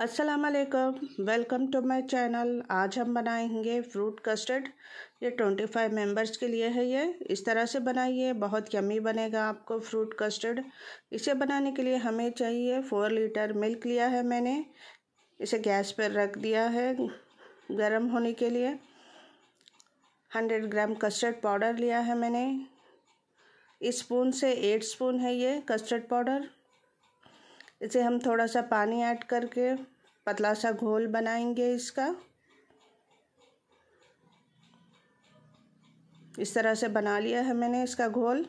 असलकम welcome to my channel आज हम बनाएंगे फ्रूट कस्टर्ड ये ट्वेंटी फाइव मेम्बर्स के लिए है ये इस तरह से बनाइए बहुत यमी बनेगा आपको फ्रूट कस्टर्ड इसे बनाने के लिए हमें चाहिए फ़ोर लीटर मिल्क लिया है मैंने इसे गैस पर रख दिया है गर्म होने के लिए हंड्रेड ग्राम कस्टर्ड पाउडर लिया है मैंने स्पून से एट स्पून है ये कस्टर्ड पाउडर इसे हम थोड़ा सा पानी ऐड करके पतला सा घोल बनाएंगे इसका इस तरह से बना लिया है मैंने इसका घोल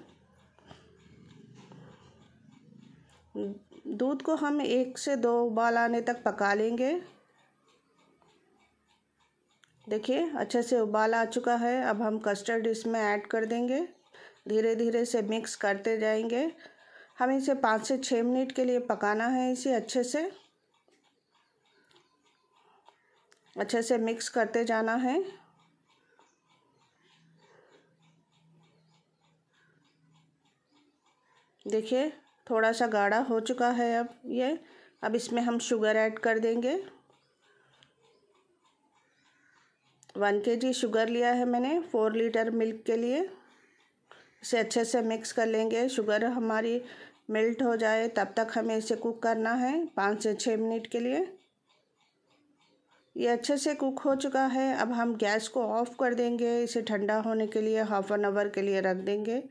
दूध को हम एक से दो उबाल आने तक पका लेंगे देखिए अच्छे से उबाल आ चुका है अब हम कस्टर्ड इसमें ऐड कर देंगे धीरे धीरे से मिक्स करते जाएंगे हमें इसे पाँच से छः मिनट के लिए पकाना है इसे अच्छे से अच्छे से मिक्स करते जाना है देखिए थोड़ा सा गाढ़ा हो चुका है अब ये अब इसमें हम शुगर ऐड कर देंगे वन के जी शुगर लिया है मैंने फोर लीटर मिल्क के लिए इसे अच्छे से मिक्स कर लेंगे शुगर हमारी मेल्ट हो जाए तब तक हमें इसे कुक करना है पाँच से छः मिनट के लिए ये अच्छे से कुक हो चुका है अब हम गैस को ऑफ़ कर देंगे इसे ठंडा होने के लिए हाफ एन आवर के लिए रख देंगे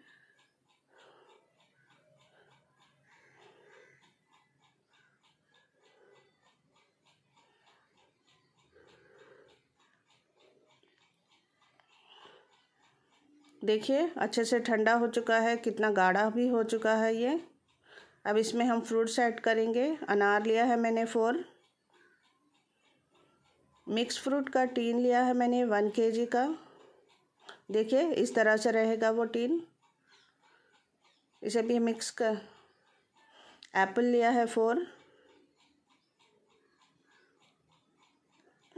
देखिए अच्छे से ठंडा हो चुका है कितना गाढ़ा भी हो चुका है ये अब इसमें हम फ्रूट्स ऐड करेंगे अनार लिया है मैंने फोर मिक्स फ्रूट का टीन लिया है मैंने वन के जी का देखिए इस तरह से रहेगा वो टीन इसे भी मिक्स कर एप्पल लिया है फोर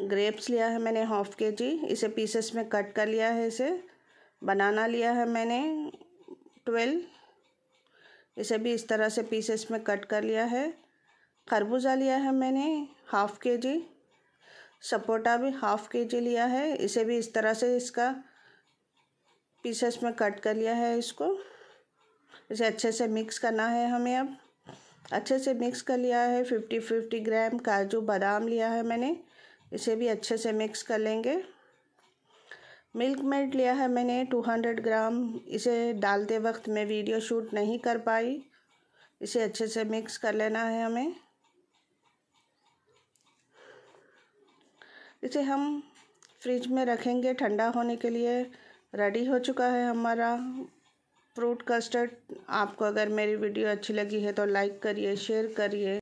ग्रेप्स लिया है मैंने हाफ के जी इसे पीसेस में कट कर लिया है इसे बनाना लिया है मैंने ट्वेल्व इसे भी इस तरह से पीसेस में कट कर लिया है खरबूजा लिया है मैंने हाफ़ के जी सपोटा भी हाफ़ के जी लिया है इसे भी इस तरह से इसका पीसेस में कट कर लिया है इसको इसे अच्छे से मिक्स करना है हमें अब अच्छे से मिक्स कर लिया है फिफ्टी फिफ्टी ग्राम काजू बादाम लिया है मैंने इसे भी अच्छे से मिक्स कर लेंगे मिल्क मेड लिया है मैंने 200 ग्राम इसे डालते वक्त मैं वीडियो शूट नहीं कर पाई इसे अच्छे से मिक्स कर लेना है हमें इसे हम फ्रिज में रखेंगे ठंडा होने के लिए रेडी हो चुका है हमारा फ्रूट कस्टर्ड आपको अगर मेरी वीडियो अच्छी लगी है तो लाइक करिए शेयर करिए